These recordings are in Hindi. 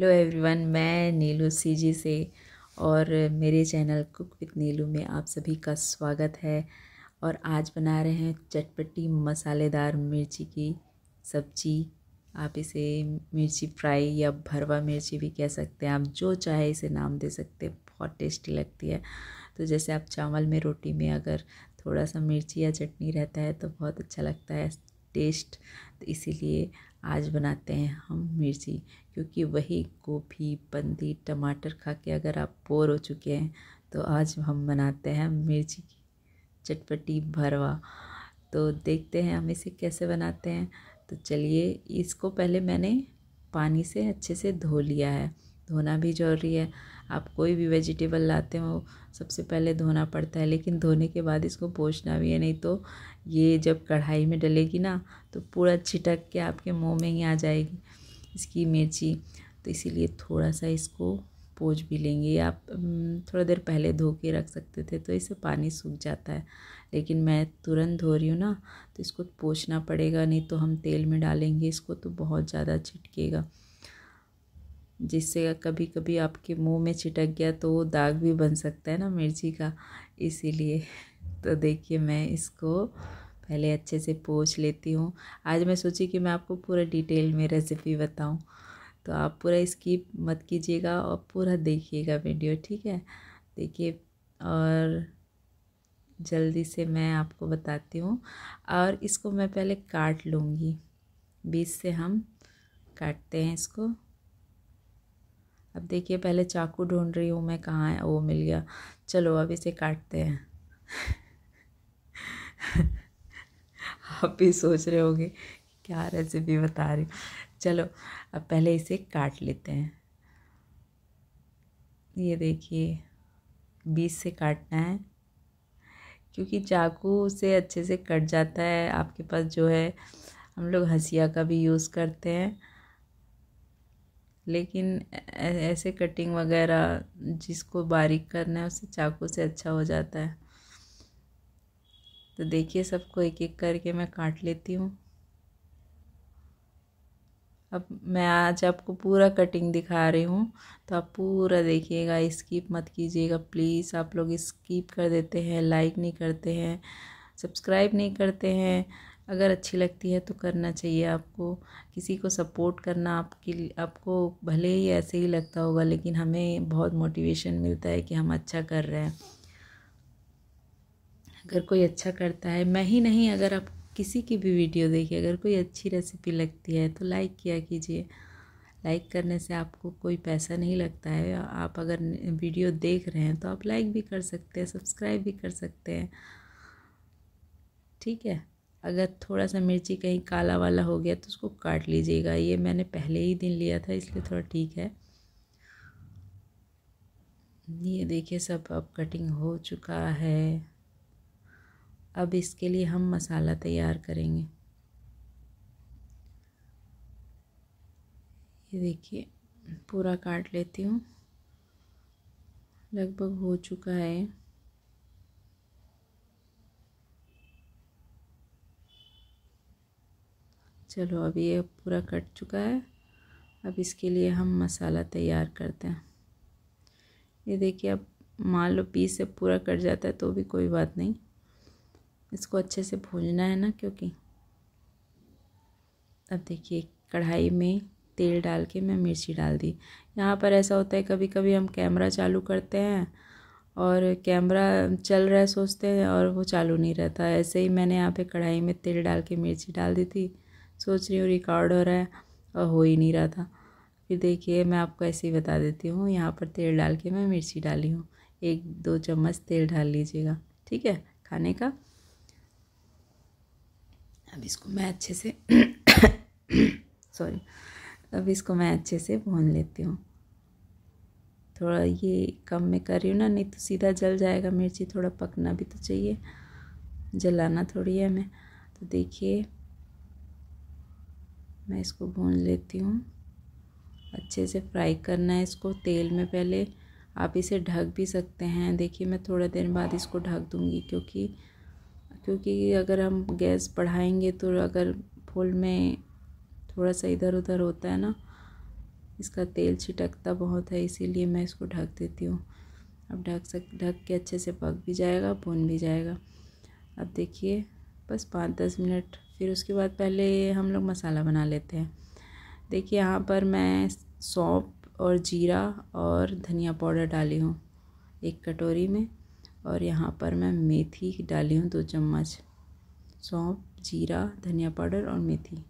हेलो एवरीवन मैं नीलू सीजी से और मेरे चैनल कुक विद नीलू में आप सभी का स्वागत है और आज बना रहे हैं चटपटी मसालेदार मिर्ची की सब्जी आप इसे मिर्ची फ्राई या भरवा मिर्ची भी कह सकते हैं आप जो चाहे इसे नाम दे सकते हैं बहुत टेस्टी लगती है तो जैसे आप चावल में रोटी में अगर थोड़ा सा मिर्ची या चटनी रहता है तो बहुत अच्छा लगता है टेस्ट तो इसीलिए आज बनाते हैं हम मिर्ची क्योंकि वही गोभी बंदी टमाटर खा के अगर आप बोर हो चुके हैं तो आज हम बनाते हैं मिर्ची की चटपटी भरवा तो देखते हैं हम इसे कैसे बनाते हैं तो चलिए इसको पहले मैंने पानी से अच्छे से धो लिया है धोना भी ज़रूरी है आप कोई भी वेजिटेबल लाते हो सबसे पहले धोना पड़ता है लेकिन धोने के बाद इसको पोछना भी है नहीं तो ये जब कढ़ाई में डलेगी ना तो पूरा छिटक के आपके मुंह में ही आ जाएगी इसकी मिर्ची तो इसीलिए थोड़ा सा इसको पोछ भी लेंगे आप थोड़ा देर पहले धो के रख सकते थे तो इससे पानी सूख जाता है लेकिन मैं तुरंत धो रही हूँ ना तो इसको पोछना पड़ेगा नहीं तो हम तेल में डालेंगे इसको तो बहुत ज़्यादा छिटकेगा जिससे कभी कभी आपके मुंह में छिटक गया तो वो दाग भी बन सकता है ना मिर्ची का इसीलिए तो देखिए मैं इसको पहले अच्छे से पोछ लेती हूँ आज मैं सोची कि मैं आपको पूरा डिटेल में रेसिपी बताऊँ तो आप पूरा स्किप मत कीजिएगा और पूरा देखिएगा वीडियो ठीक है देखिए और जल्दी से मैं आपको बताती हूँ और इसको मैं पहले काट लूँगी बीस से हम काटते हैं इसको अब देखिए पहले चाकू ढूंढ रही हूँ मैं कहाँ है वो मिल गया चलो अब इसे काटते हैं आप भी सोच रहे होंगे क्या रेसिपी बता रही हूँ चलो अब पहले इसे काट लेते हैं ये देखिए बीच से काटना है क्योंकि चाकू से अच्छे से कट जाता है आपके पास जो है हम लोग हसिया का भी यूज़ करते हैं लेकिन ऐसे कटिंग वगैरह जिसको बारीक करना है उसे चाकू से अच्छा हो जाता है तो देखिए सबको एक एक करके मैं काट लेती हूँ अब मैं आज आपको पूरा कटिंग दिखा रही हूँ तो आप पूरा देखिएगा स्किप मत कीजिएगा प्लीज़ आप लोग स्किप कर देते हैं लाइक नहीं करते हैं सब्सक्राइब नहीं करते हैं अगर अच्छी लगती है तो करना चाहिए आपको किसी को सपोर्ट करना आपके आपको भले ही ऐसे ही लगता होगा लेकिन हमें बहुत मोटिवेशन मिलता है कि हम अच्छा कर रहे हैं अगर कोई अच्छा करता है मैं ही नहीं अगर आप किसी की भी वीडियो देखिए अगर कोई अच्छी रेसिपी लगती है तो लाइक किया कीजिए लाइक करने से आपको कोई पैसा नहीं लगता है आप अगर वीडियो देख रहे हैं तो आप लाइक भी कर सकते हैं सब्सक्राइब भी कर सकते हैं ठीक है अगर थोड़ा सा मिर्ची कहीं काला वाला हो गया तो उसको काट लीजिएगा ये मैंने पहले ही दिन लिया था इसलिए थोड़ा ठीक है ये देखिए सब अब कटिंग हो चुका है अब इसके लिए हम मसाला तैयार करेंगे ये देखिए पूरा काट लेती हूँ लगभग हो चुका है चलो अब ये पूरा कट चुका है अब इसके लिए हम मसाला तैयार करते हैं ये देखिए अब मान लो पीस से पूरा कट जाता है तो भी कोई बात नहीं इसको अच्छे से भूनना है ना क्योंकि अब देखिए कढ़ाई में तेल डाल के मैं मिर्ची डाल दी यहाँ पर ऐसा होता है कभी कभी हम कैमरा चालू करते हैं और कैमरा चल रहा है सोचते हैं और वो चालू नहीं रहता ऐसे ही मैंने यहाँ पे कढ़ाई में तेल डाल के मिर्ची डाल दी थी सोच रही हूँ रिकॉर्ड हो रहा है और हो ही नहीं रहा था फिर देखिए मैं आपको ऐसे ही बता देती हूँ यहाँ पर तेल डाल के मैं मिर्ची डाली हूँ एक दो चम्मच तेल डाल लीजिएगा ठीक है खाने का अब इसको मैं अच्छे से सॉरी अब इसको मैं अच्छे से भून लेती हूँ थोड़ा ये कम में कर रही हूँ ना नहीं तो सीधा जल जाएगा मिर्ची थोड़ा पकना भी तो चाहिए जलाना थोड़ी है हमें तो देखिए मैं इसको भून लेती हूँ अच्छे से फ्राई करना है इसको तेल में पहले आप इसे ढक भी सकते हैं देखिए मैं थोड़ा देर बाद इसको ढक दूँगी क्योंकि क्योंकि अगर हम गैस बढ़ाएंगे तो अगर फूल में थोड़ा सा इधर उधर होता है ना इसका तेल छिटकता बहुत है इसीलिए मैं इसको ढक देती हूँ अब ढक सक ढक के अच्छे से पक भी जाएगा भून भी जाएगा अब देखिए बस पाँच दस मिनट फिर उसके बाद पहले हम लोग मसाला बना लेते हैं देखिए यहाँ पर मैं सौंप और जीरा और धनिया पाउडर डाली हूँ एक कटोरी में और यहाँ पर मैं मेथी डाली हूँ दो चम्मच सौंप जीरा धनिया पाउडर और मेथी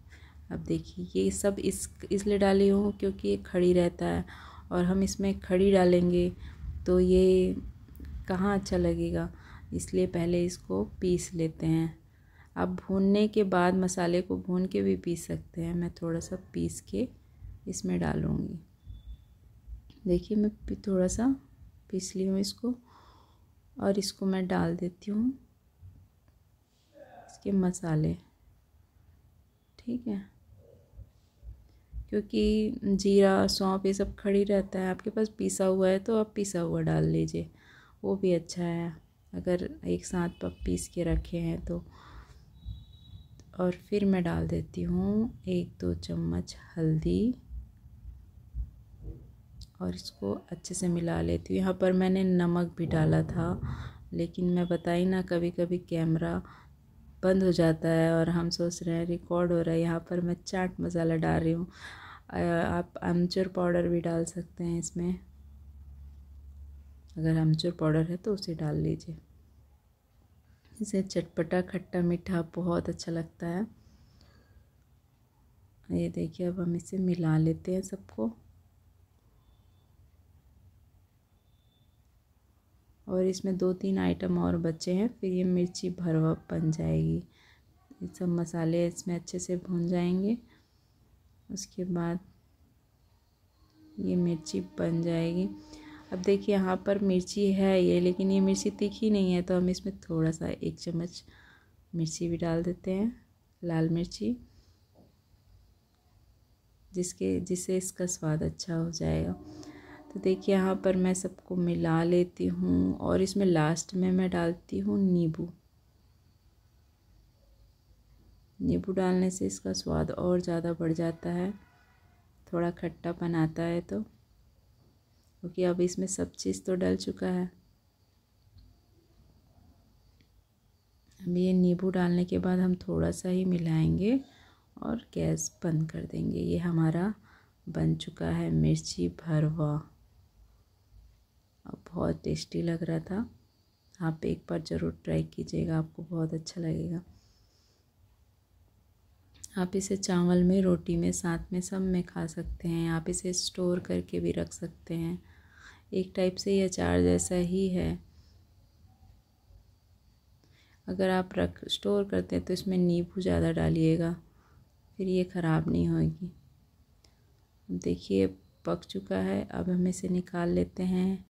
अब देखिए ये सब इस इसलिए डाली हूँ क्योंकि ये खड़ी रहता है और हम इसमें खड़ी डालेंगे तो ये कहाँ अच्छा लगेगा इसलिए पहले इसको पीस लेते हैं आप भूनने के बाद मसाले को भून के भी पीस सकते हैं मैं थोड़ा सा पीस के इसमें डालूँगी देखिए मैं थोड़ा सा पीस ली हूँ इसको और इसको मैं डाल देती हूँ इसके मसाले ठीक है क्योंकि जीरा सौंप ये सब खड़ी रहता है आपके पास पीसा हुआ है तो आप पीसा हुआ डाल लीजिए वो भी अच्छा है अगर एक साथ पीस के रखे हैं तो और फिर मैं डाल देती हूँ एक दो चम्मच हल्दी और इसको अच्छे से मिला लेती हूँ यहाँ पर मैंने नमक भी डाला था लेकिन मैं बताई ना कभी कभी कैमरा बंद हो जाता है और हम सोच रहे हैं रिकॉर्ड हो रहा है यहाँ पर मैं चाट मसाला डाल रही हूँ आप अमचूर पाउडर भी डाल सकते हैं इसमें अगर अमचूर पाउडर है तो उसे डाल लीजिए इसे चटपटा खट्टा मीठा बहुत अच्छा लगता है ये देखिए अब हम इसे मिला लेते हैं सबको और इसमें दो तीन आइटम और बचे हैं फिर ये मिर्ची भरवा बन जाएगी ये सब मसाले इसमें अच्छे से भून जाएंगे उसके बाद ये मिर्ची बन जाएगी अब देखिए यहाँ पर मिर्ची है ये लेकिन ये मिर्ची तीखी नहीं है तो हम इसमें थोड़ा सा एक चम्मच मिर्ची भी डाल देते हैं लाल मिर्ची जिसके जिससे इसका स्वाद अच्छा हो जाएगा तो देखिए यहाँ पर मैं सबको मिला लेती हूँ और इसमें लास्ट में मैं डालती हूँ नींबू नींबू डालने से इसका स्वाद और ज़्यादा बढ़ जाता है थोड़ा खट्टापन आता है तो क्योंकि अब इसमें सब चीज़ तो डल चुका है अब ये नींबू डालने के बाद हम थोड़ा सा ही मिलाएंगे और गैस बंद कर देंगे ये हमारा बन चुका है मिर्ची भरवा अब बहुत टेस्टी लग रहा था आप एक बार ज़रूर ट्राई कीजिएगा आपको बहुत अच्छा लगेगा आप इसे चावल में रोटी में साथ में सब में खा सकते हैं आप इसे स्टोर करके भी रख सकते हैं एक टाइप से ये अचार जैसा ही है अगर आप रख स्टोर करते हैं तो इसमें नींबू ज़्यादा डालिएगा फिर ये ख़राब नहीं होगी देखिए पक चुका है अब हम इसे निकाल लेते हैं